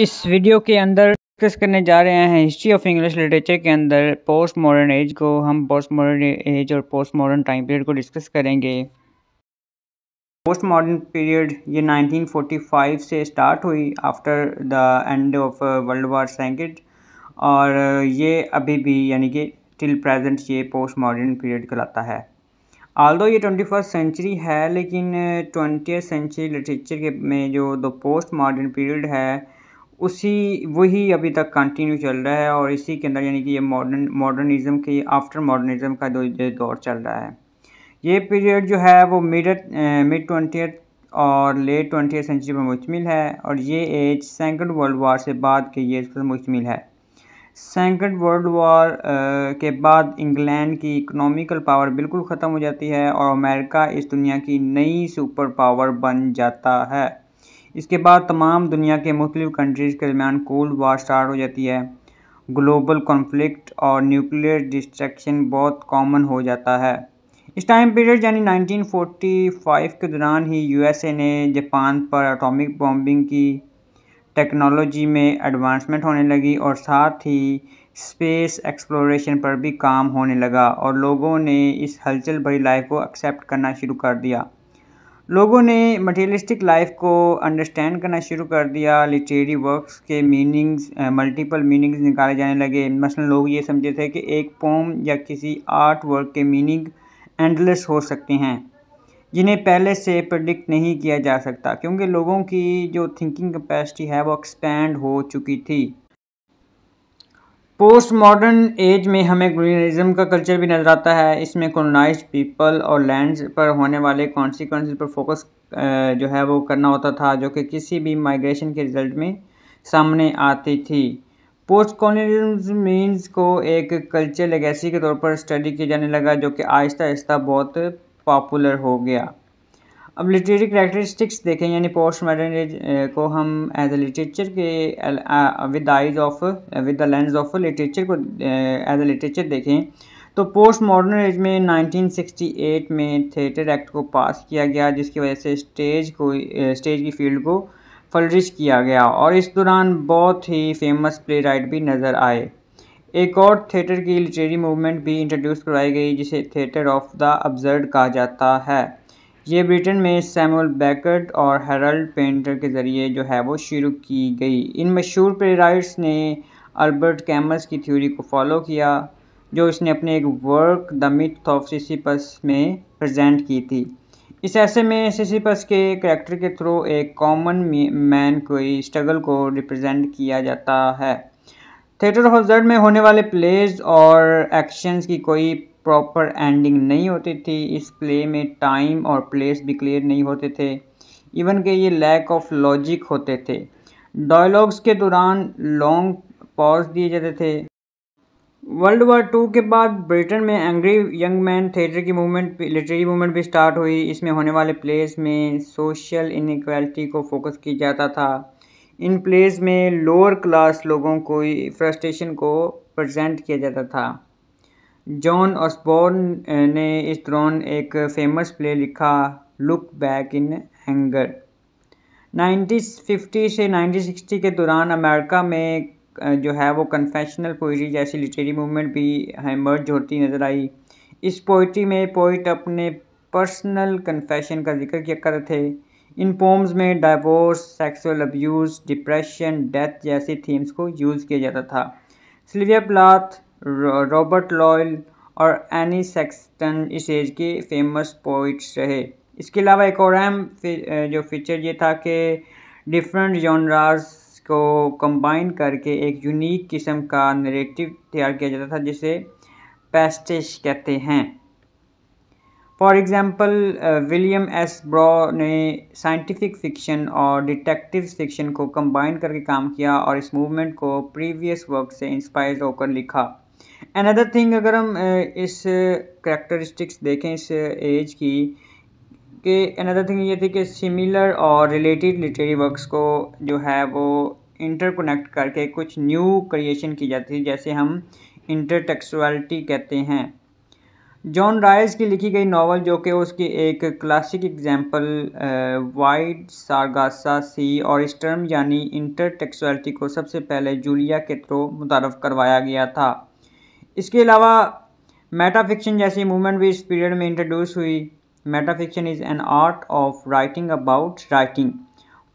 इस वीडियो के अंदर डिस्कस करने जा रहे हैं हिस्ट्री ऑफ इंग्लिश लिटरेचर के अंदर पोस्ट मॉडर्न एज को हम पोस्ट मॉडर्न एज और पोस्ट मॉडर्न टाइम पीरियड को डिस्कस करेंगे पोस्ट मॉडर्न पीरियड ये 1945 से स्टार्ट हुई after the end of world war second और ये अभी भी यानी कि टिल प्रेजेंट ये पोस्ट मॉडर्न पीरियड कहलाता है आल दो ये ट्वेंटी फर्स्ट सेंचुरी है लेकिन ट्वेंटी सेंचुरी लिटरेचर के में जो द पोस्ट मॉडर्न पीरियड है उसी वही अभी तक कंटिन्यू चल रहा है और इसी के अंदर यानी कि ये मॉडर्न मॉडर्निज़म के आफ्टर मॉडर्निज़म का दो दौर चल रहा है ये पीरियड जो है वो मिड मिड ट्वेंटी और लेट ट्वेंटी सेंचुरी पर मुश्तमिल है और ये एज सेकंड वर्ल्ड वार से बाद के ये पर मुश्तमिल है सेकंड वर्ल्ड वार के बाद इंग्लैंड की इकोनॉमिकल पावर बिल्कुल ख़त्म हो जाती है और अमेरिका इस दुनिया की नई सुपर पावर बन जाता है इसके बाद तमाम दुनिया के मुख्त कंट्रीज़ के दरमियान कोल्ड वार स्टार्ट हो जाती है ग्लोबल कॉन्फ्लिक्ट और न्यूक्लियर डिस्ट्रक्शन बहुत कॉमन हो जाता है इस टाइम पीरियड यानी 1945 के दौरान ही यूएसए ने जापान पर एटॉमिक बॉम्बिंग की टेक्नोलॉजी में एडवांसमेंट होने लगी और साथ ही स्पेस एक्सप्लोरेशन पर भी काम होने लगा और लोगों ने इस हलचल भरी लाइफ को एक्सेप्ट करना शुरू कर दिया लोगों ने मटेरियलिस्टिक लाइफ को अंडरस्टैंड करना शुरू कर दिया लिटरेरी वर्क्स के मीनिंग्स मल्टीपल मीनिंग्स निकाले जाने लगे मसलन लोग ये समझे थे कि एक पोम या किसी आर्ट वर्क के मीनिंग एंडलेस हो सकते हैं जिन्हें पहले से प्रडिक्ट नहीं किया जा सकता क्योंकि लोगों की जो थिंकिंग कैपेसिटी है वो एक्सपेंड हो चुकी थी पोस्ट मॉडर्न एज में हमें ग्रीनरिज्म का कल्चर भी नज़र आता है इसमें कॉलोनाइज पीपल और लैंड्स पर होने वाले कॉन्सिक्वेंस पर फोकस जो है वो करना होता था जो कि किसी भी माइग्रेशन के रिजल्ट में सामने आती थी पोस्ट कॉलोनिज्म मीन्स को एक कल्चर लेगेसी के तौर पर स्टडी किया जाने लगा जो कि आहिस्ता आहिस्ता बहुत पॉपुलर हो गया अब लिटरेरी करेक्टरिस्टिक्स देखें यानी पोस्ट मॉडर्न को हम एज ए लिटरेचर के with eyes of with the lens of literature को एज ए लिटरेचर देखें तो पोस्ट मॉडर्न एज में 1968 में थिएटर एक्ट को पास किया गया जिसकी वजह से स्टेज को स्टेज की फील्ड को फलरिश किया गया और इस दौरान बहुत ही फेमस प्ले राइट भी नज़र आए एक और थिएटर की लिटरेरी मूवमेंट भी इंट्रोड्यूस करवाई गई जिसे थिएटर ऑफ द अब्जर्ड कहा जाता है ये ब्रिटेन में सैमुअल बैकट और हेरल्ड पेंटर के ज़रिए जो है वो शुरू की गई इन मशहूर राइट्स ने अल्बर्ट कैमस की थ्योरी को फॉलो किया जो इसने अपने एक work the myth of Sisyphus में प्रेजेंट की थी इस ऐसे में सिसिपस के करेक्टर के थ्रू एक कॉमन मैन कोई स्ट्रगल को रिप्रेजेंट किया जाता है थिएटर ऑफ जर्ड में होने वाले प्लेज और एक्शंस की कोई प्रॉपर एंडिंग नहीं होती थी इस प्ले में टाइम और प्लेस भी क्लियर नहीं होते थे इवन के ये लैक ऑफ लॉजिक होते थे डायलॉग्स के दौरान लॉन्ग पॉज दिए जाते थे वर्ल्ड वार टू के बाद ब्रिटेन में एंग्री यंग मैन थिएटर की मूवमेंट लिटरेरी मूवमेंट भी स्टार्ट हुई इसमें होने वाले प्लेस में सोशल इनक्वालिटी को फोकस किया जाता था इन प्लेस में लोअर क्लास लोगों को फ्रस्ट्रेशन को प्रजेंट किया जाता था जॉन ऑसबोर्न eh, ने इस दौरान एक फेमस प्ले लिखा लुक बैक इन एंगर 1950 से 1960 के दौरान अमेरिका में eh, जो है वो कन्फेशनल पोइट्री जैसी लिटरेरी मूवमेंट भी मर्ज होती नज़र आई इस पोइट्री में पोइट अपने पर्सनल कन्फेशन का जिक्र किया करते थे इन पोम्स में divorce sexual abuse depression death जैसी थीम्स को यूज़ किया जाता था सिल्विया प्लाथ रॉबर्ट लॉयल और एनी सेक्सटन इस एज के फेमस पोइट्स रहे इसके अलावा एक और अहम जो फीचर ये था कि डिफरेंट जॉनरास को कंबाइन करके एक यूनिक किस्म का नरेटिव तैयार किया जाता था जिसे पेस्टिश कहते हैं for example William S Burroughs ने साइंटिफिक फिक्शन और डिटेक्टिव फिक्शन को कंबाइन करके काम किया और इस मूवमेंट को प्रीवियस वर्क से इंस्पायर होकर लिखा अनदर थिंग अगर हम इस करेक्टरिस्टिक्स देखें इस एज की कि अनदर थिंग ये थी कि सिमिलर और रिलेटेड लिटरेरी वर्क्स को जो है वो इंटरकोनेक्ट करके कुछ न्यू क्रिएशन की जाती थी जैसे हम इंटरटेक्सुअलिटी कहते हैं जॉन राइज की लिखी गई नावल जो कि उसकी एक classic example Wide Sargasso Sea और टर्म यानी इंटरटेक्सुअलिटी को सबसे पहले जूलिया के थ्रो मुतारफ़ करवाया गया था इसके अलावा मेटाफिक्शन जैसी मूवमेंट भी इस पीरियड में इंट्रोड्यूस हुई metafiction is an art of writing about writing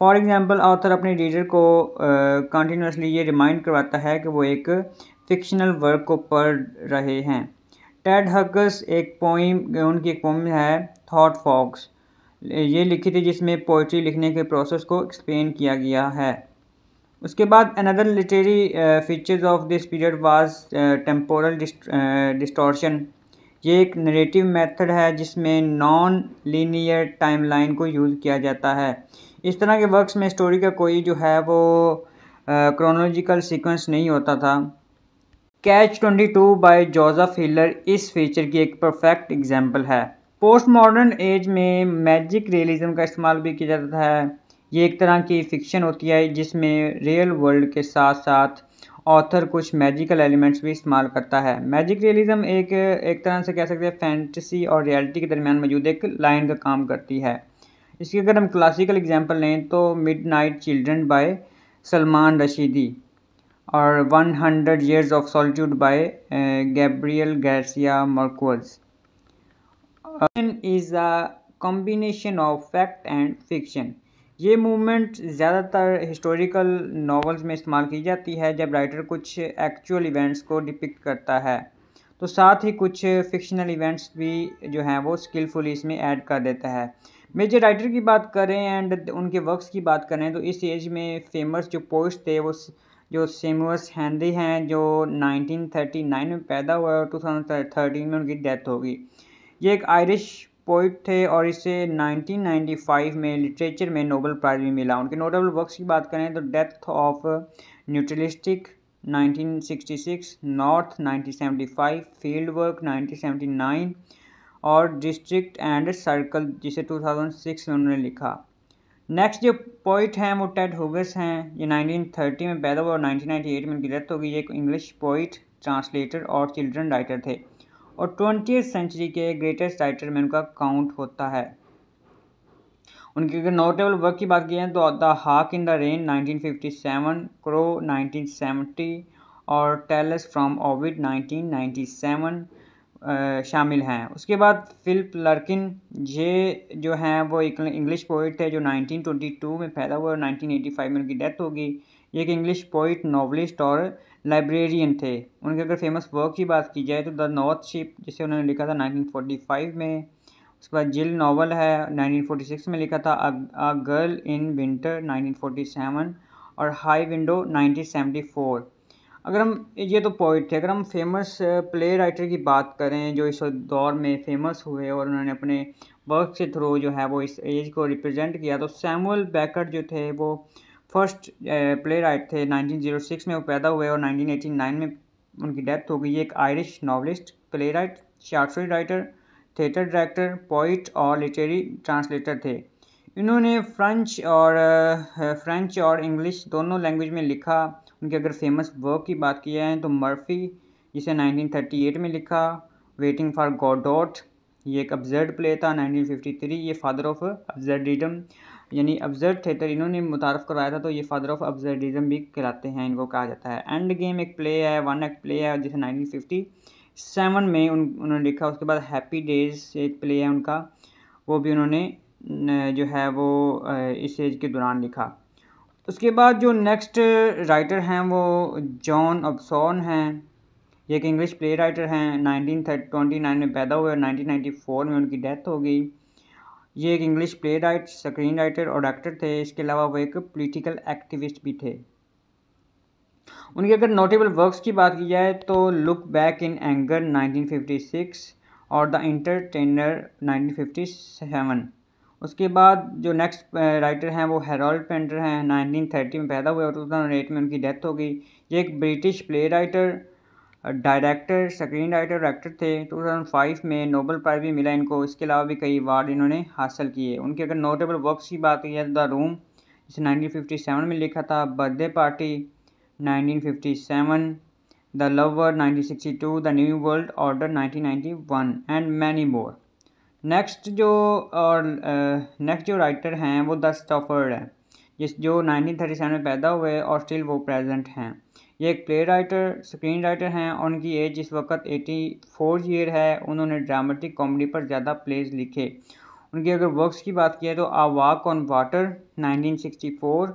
for example author अपने रीडर को कंटिन्यूसली uh, ये रिमाइंड करवाता है कि वो एक फिक्शनल वर्क को पढ़ रहे हैं टेड हकस एक पोइम उनकी एक पोइम है थाट फॉक्स ये लिखी थी जिसमें पोइट्री लिखने के प्रोसेस को एक्सप्लेन किया गया है उसके बाद another literary features of this period was temporal distortion ये एक नरेटिव मेथड है जिसमें नॉन लीनियर टाइमलाइन को यूज़ किया जाता है इस तरह के वर्क्स में स्टोरी का कोई जो है वो क्रोनोलॉजिकल uh, सीक्वेंस नहीं होता था कैच 22 बाय जोजफ हिलर इस फीचर की एक परफेक्ट एग्जांपल है पोस्ट मॉडर्न एज में मैजिक रियलिज्म का इस्तेमाल भी किया जाता है ये एक तरह की फ़िक्शन होती है जिसमें रियल वर्ल्ड के साथ साथ ऑथर कुछ मैजिकल एलिमेंट्स भी इस्तेमाल करता है मैजिक रियलिज़म एक एक तरह से कह सकते हैं फैंटसी और रियलिटी के दरमियान मौजूद एक लाइन का काम करती है इसकी अगर हम क्लासिकल एग्जांपल लें तो midnight children by Salman Rushdie और one hundred years of solitude by Gabriel Garcia Marquez is a combination of fact and fiction ये मूवमेंट ज़्यादातर हिस्टोरिकल नावल्स में इस्तेमाल की जाती है जब राइटर कुछ एक्चुअल इवेंट्स को डिपिक्ट करता है तो साथ ही कुछ फिक्शनल इवेंट्स भी जो हैं वो स्किलफुली इसमें ऐड कर देता है मेजर राइटर की बात करें एंड उनके वर्क्स की बात करें तो इस एज में फेमस जो पोस्ट थे वो जो सेमस हैंनरी हैं जो 1939 में पैदा हुआ और 2013 में उनकी डेथ होगी ये एक आयरिश पोइट थे और इसे 1995 में लिटरेचर में नोबल प्राइज़ भी मिला उनके नोटेबल वर्क्स की बात करें तो death of naturalistic 1966 North 1975 field work 1979 और डिस्ट्रिक्ट एंड सर्कल जिसे 2006 में उन्होंने लिखा नेक्स्ट जो पोइट हैं वो टेड होगस हैं ये 1930 में पैदा हुआ और 1998 में उनकी डेथ हो गई एक इंग्लिश पोइट ट्रांसलेटर और चिल्ड्रन राइटर थे और ट्वेंटी सेंचुरी के ग्रेटेस्ट राइटर में उनका काउंट होता है उनके अगर नोटेबल वर्क की बात की जाए तो द हाक इन द रेन 1957, क्रो 1970 और टेलस फ्रॉम ओविड 1997 शामिल हैं उसके बाद फिल्प लर्किन जे जो हैं वो एक इंग्लिश पोइट थे जो 1922 में पैदा हुए और 1985 में उनकी डेथ होगी ये एक इंग्लिश पोइट नॉवलिस्ट और लाइब्रेरियन थे उनके अगर फेमस वर्क की बात की जाए तो द नॉर्थ शिप जिसे उन्होंने लिखा था 1945 में उसके बाद जिल नावल है 1946 में लिखा था अ गर्ल इन विंटर 1947 और हाई विंडो 1974 अगर हम ये तो पोइट थे अगर हम फेमस प्ले राइटर की बात करें जो इस दौर में फेमस हुए और उन्होंने अपने वर्क के थ्रू जो है वो इस एज को रिप्रेजेंट किया तो सैमुअल बैकट जो थे वो फर्स्ट प्ले राइट थे 1906 में वो पैदा हुए और 1989 में उनकी डेथ हो गई एक Irish novelist playwright short writer theatre director poet और लिटरेरी ट्रांसलेटर थे इन्होंने फ्रेंच और फ्रेंच और इंग्लिश दोनों लैंग्वेज में लिखा उनके अगर फेमस वर्क की बात की जाए तो मर्फी जिसे 1938 में लिखा वेटिंग फॉर गॉडॉट ये एक अब्जर्ड प्ले था 1953 ये फादर ऑफ अब्जर्डिडम यानी अब्जर्ड थिएटर तो इन्होंने मुतारफ़ करवाया था तो ये फादर ऑफ अब्जर्डिज़म भी कहलाते हैं इनको कहा जाता है एंड गेम एक प्ले है वन एक्ट प्ले है जिसे नाइनटीन फिफ्टी सेवन में उन उन्होंने लिखा उसके बाद हैप्पी डेज एक प्ले है उनका वो भी उन्होंने जो है वो इस एज के दौरान लिखा उसके बाद जो नेक्स्ट राइटर हैं वो जॉन अब्सॉन हैं ये एक इंग्लिश प्ले राइटर हैं नाइनटीन ट्वेंटी नाइन में पैदा हुए और नाइनटीन नाइन्टी फोर में उनकी डेथ हो गई ये एक English playwright screenwriter और एक्टर थे इसके अलावा वो एक पोलिटिकल एक्टिविस्ट भी थे उनके अगर नोटेबल वर्क्स की बात की जाए तो लुक बैक इन एंगर 1956 और द इंटरटेनर 1957 उसके बाद जो नेक्स्ट राइटर हैं वो हेरोल्ड पेंटर हैं 1930 में पैदा हुए और 2008 में उनकी डेथ हो गई ये एक British play writer director screenwriter director थे 2005 में नोबल प्राइज़ भी मिला इनको इसके अलावा भी कई अवार्ड इन्होंने हासिल किए उनके अगर नोटेबल वर्क्स की बात की जाए द रूम जिसे 1957 में लिखा था birthday party 1957 the lover 1962 the new world order 1991 and many more next जो और नेक्स्ट जो राइटर हैं वो द स्टॉफर्ड है जिस जो 1937 में पैदा हुए और स्टिल वो प्रेजेंट हैं ये एक प्ले राइटर स्क्रीन राइटर हैं और उनकी एज इस वक्त एटी फोर ईयर है उन्होंने ड्रामेटिक कॉमेडी पर ज़्यादा प्लेज लिखे उनकी अगर वर्क्स की बात की तो a walk on water 1964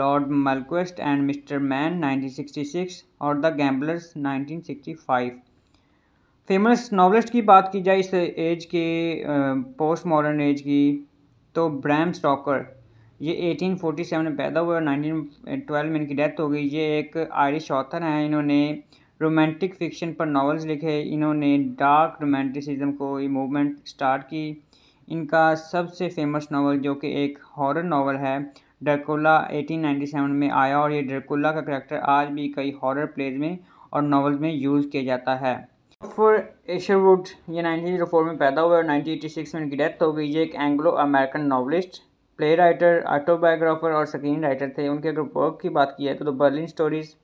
Lord Malquist and Mister Man 1966 और द गैम्बलर्स 1965 फेमस नॉवलिस्ट की बात की जाए इस एज के पोस्ट मॉडर्न एज की तो ब्रैम स्टॉकर ये 1847 में पैदा हुए और 1912 में इनकी डेथ हो गई ये एक आयरिश ऑथर हैं इन्होंने रोमांटिक फिक्शन पर नावल्स लिखे इन्होंने डार्क रोमांटिसिज्म को ये मूवमेंट स्टार्ट की इनका सबसे फेमस नावल जो कि एक हॉरर नावल है ड्रैकुला 1897 में आया और ये ड्रकोला का करैक्टर आज भी कई हॉरर प्लेज में और नावल्स में यूज़ किया जाता है फॉर एशरवुड ये 1904 में पैदा हुआ और 1986 में इनकी डेथ हो गई ये एक Anglo American novelist play writer autobiographer और स्क्रीन राइटर थे उनके अगर वर्क की बात की जाए तो द बर्लिन स्टोरीज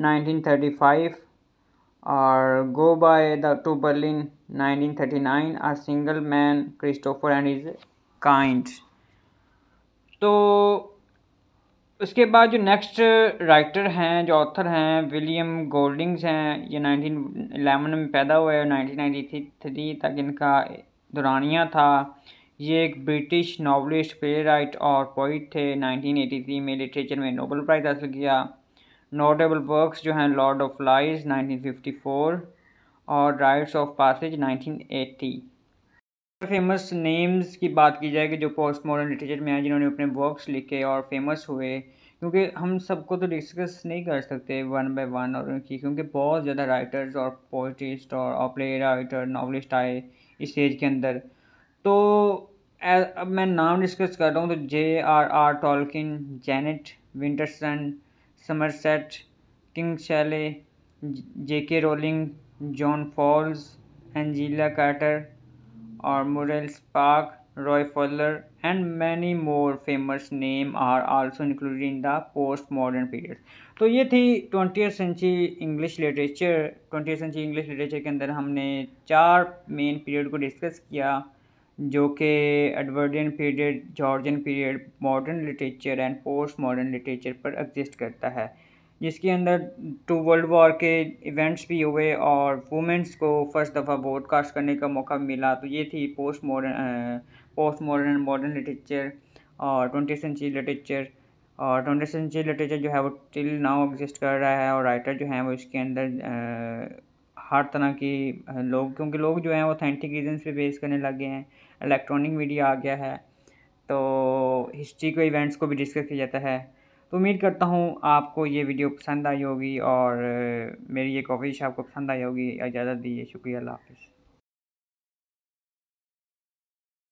1935 और goodbye the to Berlin 1939 a single man Christopher and his kind तो उसके बाद जो नेक्स्ट राइटर हैं जो ऑथर हैं विलियम गोल्डिंग्स हैं ये नाइनटीन 1911 में पैदा हुए नाइन्टी थ्री तक इनका दुरानिया था ये एक ब्रिटिश नावलिस्ट प्ले राइट और पोइट थे 1983 में लिटरेचर में नोबल प्राइज़ हासिल किया नोटेबल वर्क्स जो हैं लॉर्ड ऑफ लाइज 1954 और rites of passage 1980 famous names की बात की जाए कि जो पोस्ट मॉडर्न लिटरेचर में आए जिन्होंने अपने वर्क्स लिखे और फेमस हुए क्योंकि हम सबको तो डिस्कस नहीं कर सकते वन बाय वन और उनकी क्योंकि बहुत ज़्यादा राइटर्स और पोइटिस्ट और, और प्ले राइटर नावलिस्ट आए इस एज के अंदर तो अब मैं नाम डिस्कस कर रहा हूँ तो J R R Tolkien Jeanette Winterson Somerset king Shelley J K Rowling John Fowles Angela Carter और Muriel Spark Fowler and many more famous name are also also in the post modern period तो ये थी twenty century English literature twenty century English literature के अंदर हमने चार main period को discuss किया जो कि Edwardian period Georgian period modern literature and post modern literature पर एग्जिस्ट करता है जिसके अंदर टू वर्ल्ड वॉर के इवेंट्स भी हुए और वुमेंस को फर्स्ट दफ़ा ब्रॉडकास्ट करने का मौका मिला तो ये थी post modern post modern and modern literature और ट्वेंटी सेंचुरी लिटरेचर और ट्वेंटी सेंचुरी लिटरेचर जो है वो टिल नाउ एग्जिस्ट कर रहा है और राइटर जो हैं वो इसके अंदर आ, हर तरह की लोग क्योंकि लोग जो हैं वो ऑथेंटिक रीजन पे बेस करने लग गए हैं इलेक्ट्रॉनिक मीडिया आ गया है तो हिस्ट्री को इवेंट्स को भी डिस्कस किया जाता है तो उम्मीद करता हूँ आपको ये वीडियो पसंद आई होगी और मेरी ये कॉफ़ी शॉप को पसंद आई होगी इजाज़त दीजिए शुक्रिया अल्लाह हाफिज़